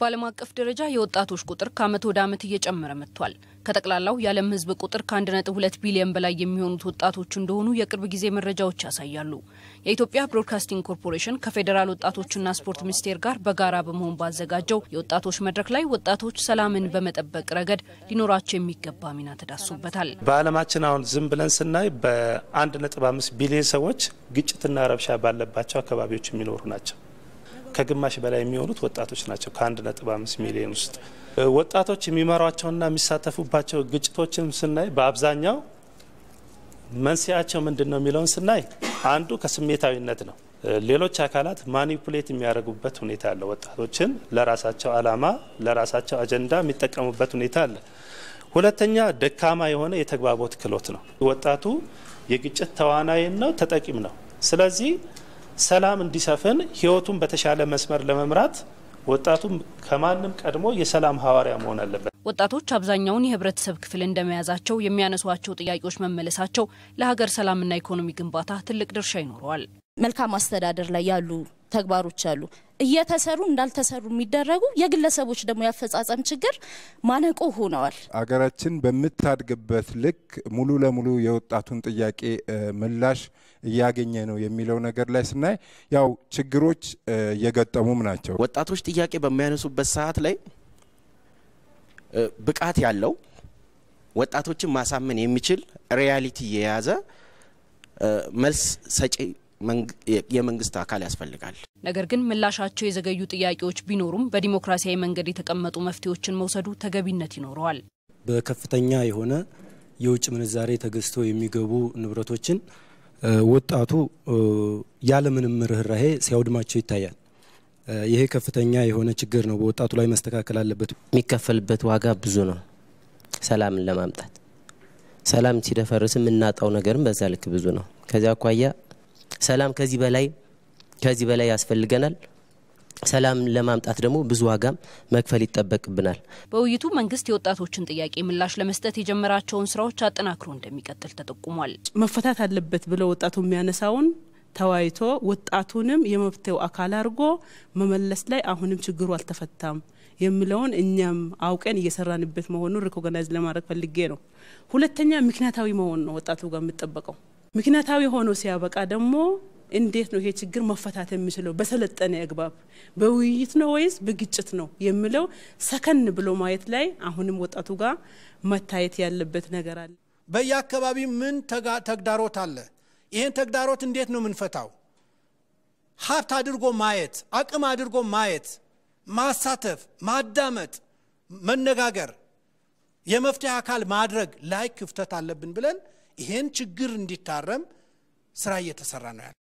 በዓለም አቀፍ ደረጃ የወጣቶች ቁጥር ከዓመት ወደ ዓመት እየጨመረ መጥቷል። ከጠቅላላው የዓለም ሕዝብ ቁጥር ከ1.2 ቢሊዮን በላይ የሚሆኑት ወጣቶች እንደሆኑ የቅርብ ጊዜ መረጃዎች ያሳያሉ። የኢትዮጵያ ብሮድካስቲንግ ኮርፖሬሽን ከፌዴራል ወጣቶችና ስፖርት ሚኒስቴር ጋር በጋራ በመሆን ባዘጋጀው የወጣቶች መድረክ ላይ ወጣቶች ሰላምን በመጠበቅ ረገድ ሊኖራቸው የሚገባ ሚና ተዳስሶበታል። በዓለማችን አሁን ዝም ብለን ስናይ በ1.5 ቢሊዮን ሰዎች ግጭትና ረብሻ ባለባቸው አካባቢዎች የሚኖሩ ናቸው። ከግማሽ በላይ የሚሆኑት ወጣቶች ናቸው። ከአንድ ነጥብ አምስት ሚሊዮን ውስጥ ወጣቶች የሚመሯቸውና የሚሳተፉባቸው ግጭቶችን ስናይ በአብዛኛው መንስኤያቸው ምንድን ነው የሚለውን ስናይ አንዱ ከስሜታዊነት ነው። ሌሎች አካላት ማኒፑሌት የሚያደርጉበት ሁኔታ አለ። ወጣቶችን ለራሳቸው አላማ፣ ለራሳቸው አጀንዳ የሚጠቀሙበት ሁኔታ አለ። ሁለተኛ ደካማ የሆነ የተግባቦት ክህሎት ነው። ወጣቱ የግጭት ተዋናይም ነው፣ ተጠቂም ነው። ስለዚህ ሰላም እንዲሰፍን ህይወቱን በተሻለ መስመር ለመምራት ወጣቱም ከማንም ቀድሞ የሰላም ሐዋርያ መሆን አለበት። ወጣቶች አብዛኛውን የህብረተሰብ ክፍል እንደመያዛቸው የሚያነሷቸው ጥያቄዎች መመለሳቸው ለሀገር ሰላምና ኢኮኖሚ ግንባታ ትልቅ ድርሻ ይኖረዋል። መልካም አስተዳደር ላይ ያሉ ተግባሮች አሉ እየተሰሩ እንዳልተሰሩ የሚደረጉ የግለሰቦች ደግሞ ያፈጻጸም ችግር ማነቆ ሆነዋል። አገራችን በምታድግበት ልክ ሙሉ ለሙሉ የወጣቱን ጥያቄ ምላሽ እያገኘ ነው የሚለው ነገር ላይ ስናይ ያው ችግሮች እየገጠሙም ናቸው። ወጣቶች ጥያቄ በሚያነሱበት ሰዓት ላይ ብቃት ያለው ወጣቶችን ማሳመን የሚችል ሪያሊቲ የያዘ መልስ ሰጪ የመንግስት አካል ያስፈልጋል። ነገር ግን ምላሻቸው የዘገዩ ጥያቄዎች ቢኖሩም በዲሞክራሲያዊ መንገድ የተቀመጡ መፍትሄዎችን መውሰዱ ተገቢነት ይኖረዋል። በከፍተኛ የሆነ የውጭ ምንዛሬ ተገዝቶ የሚገቡ ንብረቶችን ወጣቱ ያለምንም ርኅራሄ ሲያውድማቸው ይታያል። ይሄ ከፍተኛ የሆነ ችግር ነው። በወጣቱ ላይ መስተካከል አለበት። የሚከፈልበት ዋጋ ብዙ ነው። ሰላምን ለማምጣት ሰላም ሲደፈርስ የምናጣው ነገርም በዛ ልክ ብዙ ነው። ከዚያ አኳያ ሰላም ከዚህ በላይ ከዚህ በላይ ያስፈልገናል። ሰላም ለማምጣት ደግሞ ብዙ ዋጋም መክፈል ይጠበቅብናል። በውይይቱ መንግስት የወጣቶችን ጥያቄ ምላሽ ለመስጠት የጀመራቸውን ስራዎች አጠናክሮ እንደሚቀጥል ተጠቁሟል። መፈታት አለበት ብለው ወጣቱ የሚያነሳውን ተወያይቶ ወጣቱንም የመፍትሄው አካል አድርጎ መመለስ ላይ አሁንም ችግሩ አልተፈታም የሚለውን እኛም አውቀን እየሰራንበት መሆኑን ሪኮግናይዝ ለማድረግ ፈልጌ ነው። ሁለተኛ ምክንያታዊ መሆን ነው ወጣቱ ጋር የሚጠበቀው። ምክንያታዊ ሆኖ ሲያበቃ ደግሞ እንዴት ነው ይሄ ችግር መፈታት የሚችለው? በሰለጠነ አግባብ በውይይት ነው ወይስ በግጭት ነው የሚለው ሰከን ብሎ ማየት ላይ አሁንም ወጣቱ ጋር መታየት ያለበት ነገር አለ። በየአካባቢ ምን ተግዳሮት አለ? ይህን ተግዳሮት እንዴት ነው የምንፈታው? ሀብት አድርጎ ማየት፣ አቅም አድርጎ ማየት፣ ማሳተፍ፣ ማዳመጥ፣ መነጋገር የመፍትሄ አካል ማድረግ ላይ ክፍተት አለብን ብለን ይሄን ችግር እንዲታረም ስራ እየተሰራ ነው ያለ